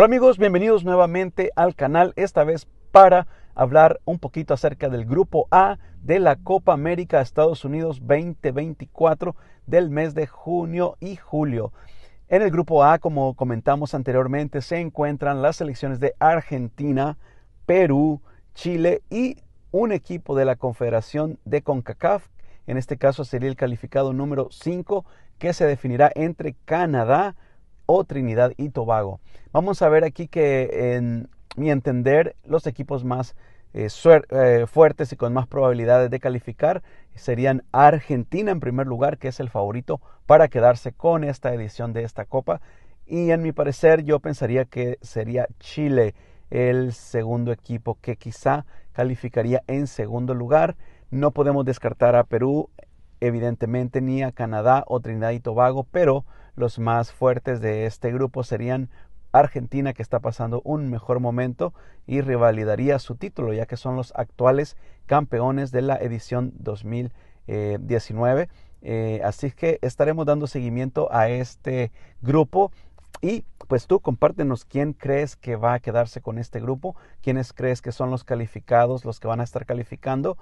Hola amigos, bienvenidos nuevamente al canal, esta vez para hablar un poquito acerca del grupo A de la Copa América Estados Unidos 2024 del mes de junio y julio. En el grupo A, como comentamos anteriormente, se encuentran las selecciones de Argentina, Perú, Chile y un equipo de la Confederación de CONCACAF, en este caso sería el calificado número 5, que se definirá entre Canadá, Trinidad y Tobago. Vamos a ver aquí que en mi entender los equipos más eh, eh, fuertes y con más probabilidades de calificar serían Argentina en primer lugar, que es el favorito para quedarse con esta edición de esta copa. Y en mi parecer yo pensaría que sería Chile el segundo equipo que quizá calificaría en segundo lugar. No podemos descartar a Perú, evidentemente, ni a Canadá o Trinidad y Tobago, pero los más fuertes de este grupo serían Argentina, que está pasando un mejor momento y revalidaría su título, ya que son los actuales campeones de la edición 2019. Eh, así que estaremos dando seguimiento a este grupo y pues tú compártenos quién crees que va a quedarse con este grupo, quiénes crees que son los calificados, los que van a estar calificando.